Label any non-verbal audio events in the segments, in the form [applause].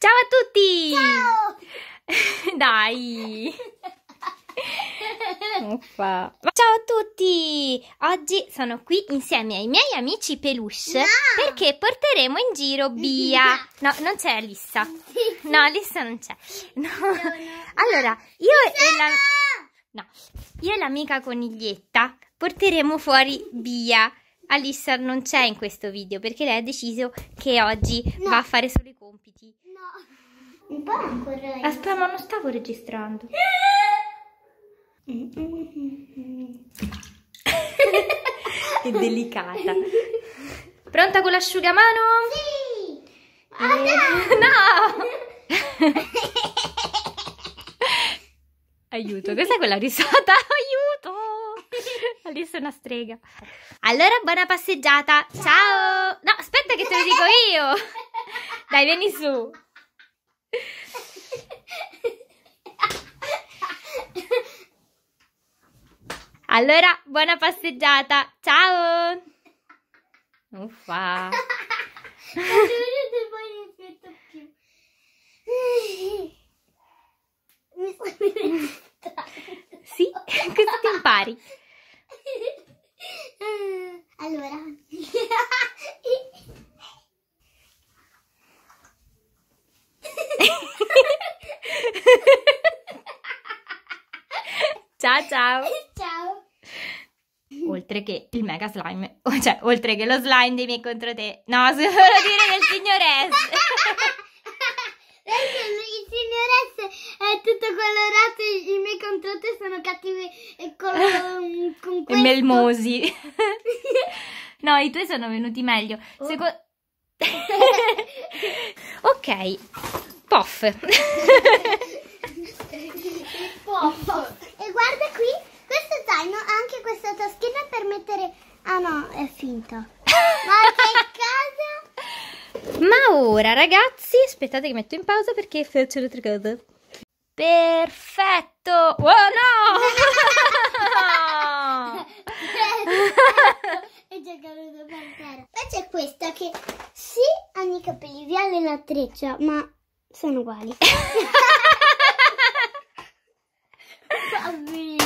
Ciao a tutti! Ciao! [laughs] Dai! Ciao a tutti! Oggi sono qui insieme ai miei amici peluche no. perché porteremo in giro Bia. No, non c'è Alissa. No, Alissa non c'è. No. Allora, io e la... No, io e l'amica coniglietta porteremo fuori Bia. Alissa non c'è in questo video perché lei ha deciso che oggi va a fare solo i compiti. No. Un po' ancora. Aspetta, ah, ma non stavo registrando. È delicata. Pronta con l'asciugamano? Sì! Oh, eh, e... Ah, no! no! [laughs] Aiuto, cos'è quella risata? [laughs] Aiuto! Adesso è una strega. Allora, buona passeggiata. Ciao! No, aspetta che te lo dico io. Dai, vieni su. Allora, buona passeggiata! Ciao! Uffa! sì, così ti impari. Allora. ciao ciao oltre che il mega slime, [laughs] cioè oltre che lo slime dei miei contro te. No, [laughs] solo dire del signor S. il signor S è tutto colorato i miei contro te sono cattivi e con, con [laughs] questo. melmosi. no, i tuoi sono venuti meglio. Oh. ok, poff. poff. E guarda qui questo zaino ha anche questa taschina per mettere... Ah no, è finta. [laughs] Ma che cosa? Ma ora ragazzi, aspettate che metto in pausa perché faccio l'altra cosa. Perfetto! Oh no! [laughs] Poi c'è questa che sì, hanno i capelli viola e la treccia, ma sono uguali. [laughs] Bambini.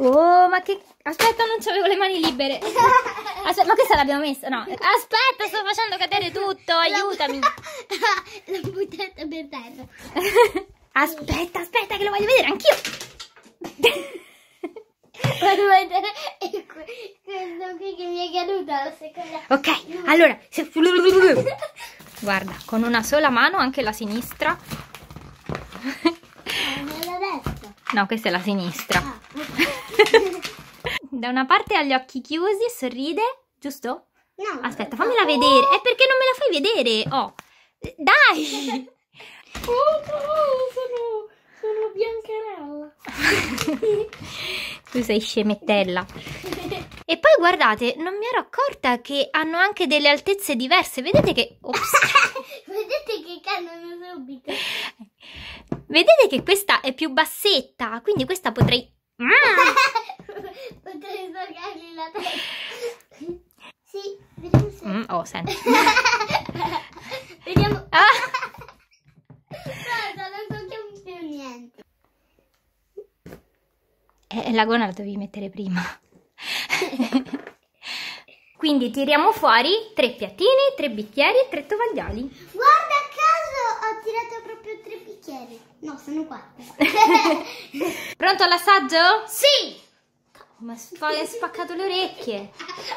Oh, ma che... Aspetta, non avevo le mani libere. Aspetta, ma questa l'abbiamo messa? No. Aspetta, sto facendo cadere tutto, aiutami. L'ho [laughs] buttata per terra. Aspetta, aspetta, che lo voglio vedere anch'io. Questo qui che mi è caduto la seconda. Ok, allora... Se... Guarda, con una sola mano, anche la sinistra. Ah, no, questa è la sinistra. Ah da una parte ha gli occhi chiusi, sorride, giusto? No. Aspetta, fammela vedere. È perché non me la fai vedere? Oh, dai! Oh no, sono, sono biancherella. tu sei scemettella. E poi guardate, non mi ero accorta che hanno anche delle altezze diverse. Vedete che... [laughs] Vedete che cambiano subito. Vedete che questa è più bassetta, quindi questa potrei Mm. [laughs] Potrei sbagliargli la testa. [laughs] Sì, vediamo se... Mm, oh, senti. [laughs] vediamo... Ah. Guarda, non tocchiamo più niente. Eh, la gonna la dovevi mettere prima. Quindi tiriamo fuori tre piattini, tre bicchieri e tre tovagliali. Wow! No, sono qua. [laughs] Pronto all'assaggio? Sì! Ma hai spaccato le orecchie.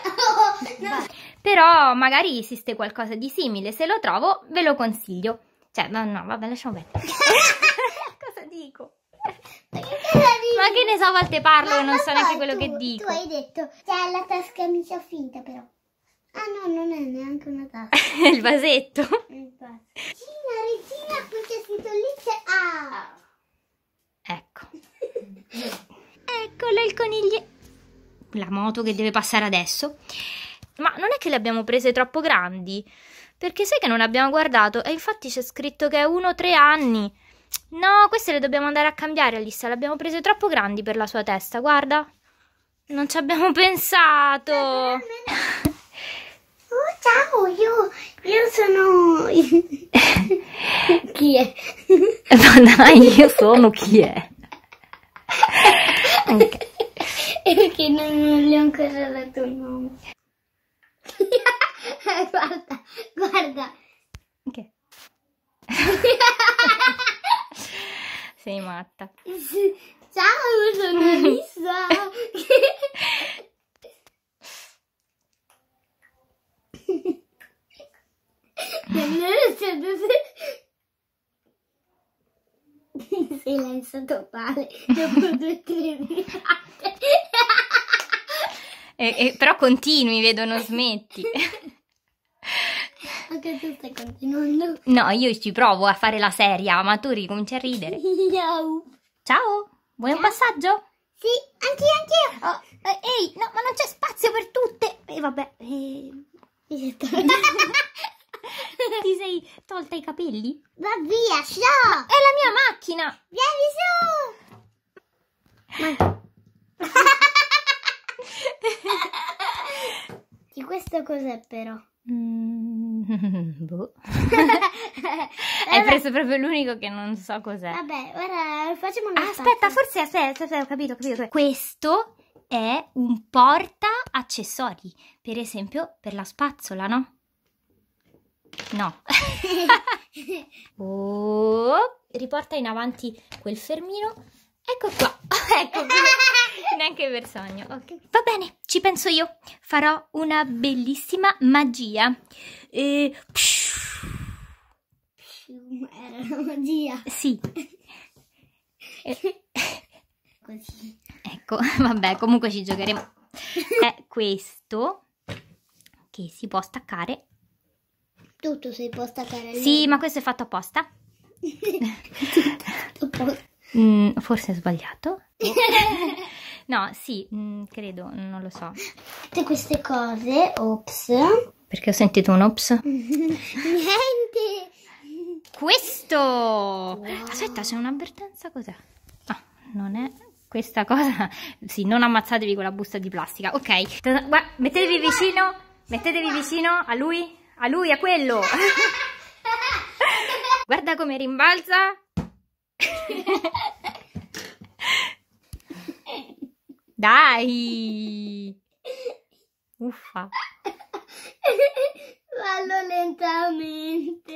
Oh, [laughs] no. Però magari esiste qualcosa di simile, se lo trovo ve lo consiglio. Cioè, no, no vabbè, lasciamo perdere. [laughs] Cosa dico? Ma che ne so, a volte parlo e non so neanche quello tu, che dico. Tu hai detto, c'è la tasca camicia finta però. Ah no, non è neanche una tasca. il vasetto. Regina, regina, qui c'è lì. Ah. Ecco. Eccolo il coniglio. La moto che deve passare adesso. Ma non è che le abbiamo prese troppo grandi? Perché sai che non abbiamo guardato e infatti c'è scritto che è uno o tre anni. No, queste le dobbiamo andare a cambiare, Alissa. Le abbiamo prese troppo grandi per la sua testa, guarda. Non ci abbiamo pensato. Ciao, io, io sono... [laughs] chi è? [laughs] Ma dai, io sono chi è? [laughs] E Perché non, gli ho ancora dato il nome. Eh, guarda, guarda. Che? Sei matta. Ciao, io sono Lisa. Nemmeno se dove... Silenzio totale dopo due o [laughs] tre E, e, però continui, vedo, non smetti. Anche tu stai continuando. No, io ci provo a fare la serie, ma tu ricominci a ridere. Ciao. Ciao, vuoi Ciao. un passaggio? Sì, anch'io, anch'io. Oh, eh, ehi, no, ma non c'è spazio per tutte. E eh, vabbè. Eh. [laughs] Ti sei tolta i capelli? Va via, su! è la mia macchina! Vieni su! Ma... Di questo cos'è però? Mm, boh. [laughs] Hai preso proprio l'unico che non so cos'è. Vabbè, ora facciamo una Aspetta, spazio. forse aspetta, aspetta, ho capito, capito. Questo è un porta accessori, per esempio per la spazzola, no? No. [laughs] oh, riporta in avanti quel fermino. Ecco qua. [laughs] ecco, neanche per sogno. Okay. Va bene, ci penso io. Farò una bellissima magia. E... Era una magia. Sì. [laughs] Così. Ecco, vabbè, comunque ci giocheremo. [laughs] è questo che si può staccare. Tutto si può staccare. Sì, ma questo è fatto apposta. [laughs] mm, forse è sbagliato. [laughs] no, sì, mh, mm, credo, non lo so. Tutte queste cose, ops. Perché ho sentito un ops? Niente! Questo! Wow. Aspetta, c'è un'avvertenza cos'è? Ah, non è questa cosa, sì, non ammazzatevi con la busta di plastica, ok, mettetevi vicino, mettetevi vicino a lui, a lui, a quello, [laughs] guarda come rimbalza, dai, uffa, fallo lentamente.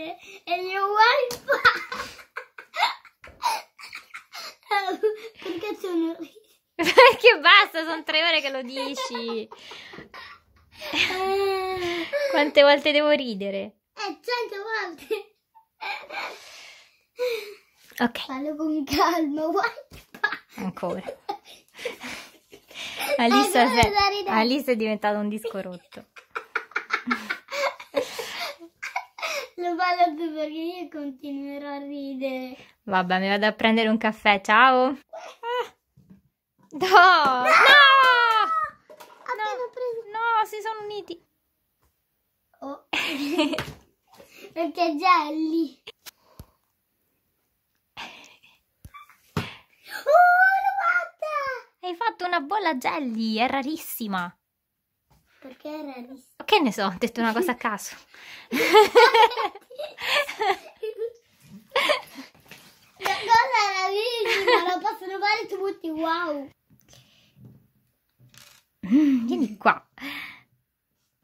basta, sono tre ore che lo dici. [laughs] Quante volte devo ridere? Eh, cento volte. Ok. Fallo con calma, Ancora. Alice, eh, se... Alissa è diventata un disco rotto. Lo vado più perché io continuerò a ridere. Vabbè, mi vado a prendere un caffè, ciao! No! No! no! Appena preso. No, si sono uniti. Oh. [laughs] Perché Jelly? Oh, l'ho fatta! Hai fatto una bolla jelly, è rarissima. Perché è rarissima? Che ne so, ho detto una cosa a caso. [laughs] la cosa è rarissima, la possono fare tutti, wow. [laughs] Vieni qua.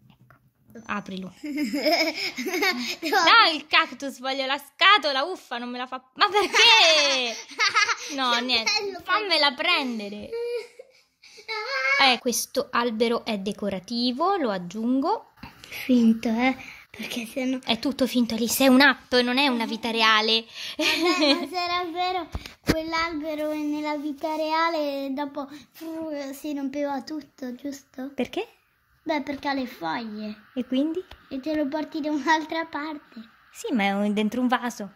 Ecco, aprilo. No, [laughs] il cactus, voglio la scatola, uffa, non me la fa... Ma perché? [laughs] No, niente, fammela prendere. Eh, questo albero è decorativo, lo aggiungo. Finto, eh? Perché se no... È tutto finto, lì, sei è un'app, non è una vita reale. Vabbè, non sarà vero quell'albero nella vita reale dopo eh, si rompeva tutto, giusto? Perché? Beh, perché ha le foglie. E quindi? E te lo porti da un'altra parte. Sì, ma è dentro un vaso.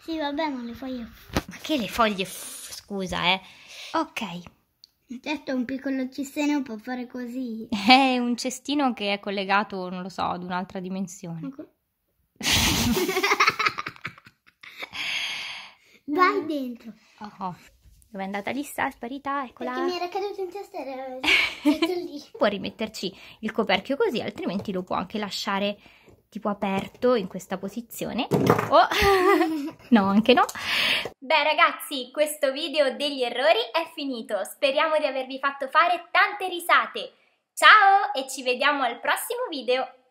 Sì, vabbè, ma le foglie... Ma che le foglie... Scusa, eh. Ok. Certo, un piccolo cestino può fare così. [laughs] È un cestino che è collegato, non lo so, ad un'altra dimensione. Okay. [laughs] Vai mm. dentro. Oh, oh. Dove è andata Lissa? È sparita? Eccola. Perché mi era caduto in testa, lì. [laughs] può rimetterci il coperchio così, altrimenti lo può anche lasciare tipo aperto in questa posizione. Oh! [laughs] no, anche no. Beh ragazzi, questo video degli errori è finito. Speriamo di avervi fatto fare tante risate. Ciao e ci vediamo al prossimo video.